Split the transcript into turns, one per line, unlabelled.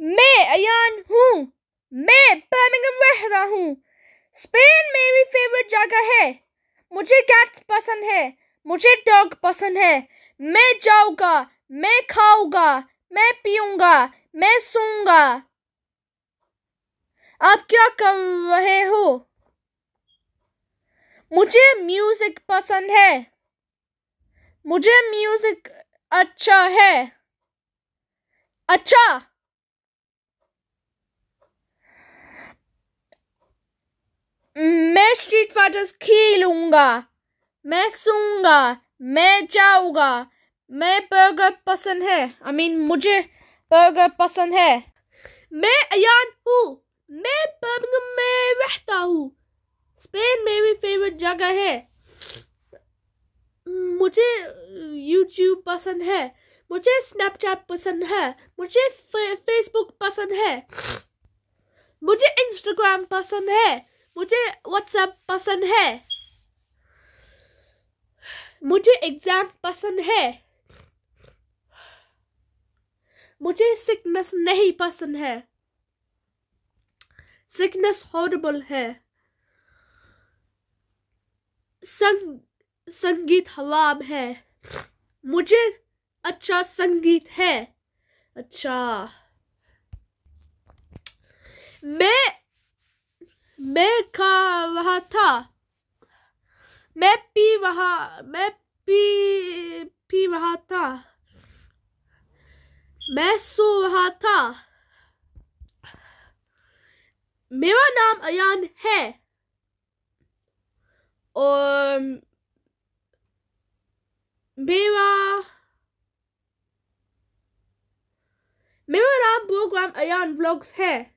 मैं अयान हूँ मैं बर्मिंगम रह रहा हूँ स्पेन मेरी फेवरेट जगह है मुझे कैट पसंद है मुझे डॉग पसंद है मैं जाऊँगा मैं खाऊंगा मैं पीऊँगा मैं सूंगा आप क्या कर रहे हो मुझे म्यूजिक पसंद है मुझे म्यूजिक अच्छा है अच्छा स्ट्रीट फाइटर्स खेलूंगा मैं सूंगा मैं जाऊंगा मैं बर्गर पसंद है आई I मीन mean, मुझे बर्गर पसंद है मैं अयान हूँ मैं बर्गर में रहता हूँ स्पेन मेरी फेवरेट जगह है मुझे यूट्यूब पसंद है मुझे स्नैपचैट पसंद है मुझे फेसबुक पसंद है मुझे इंस्टाग्राम पसंद है मुझे व्हाट्सएप पसंद है मुझे एग्जाम पसंद है मुझे सिकनेस नहीं पसंद है सिकनेस हॉरेबल है संग, संगीत हवाब है मुझे अच्छा संगीत है अच्छा मैं मैं खा रहा था मैं पी वहा मैं पी पी वहा था मैं सो वहा था मेरा नाम अयान है और मेरा मेरा नाम प्रोग्राम अयान ब्लॉग्स है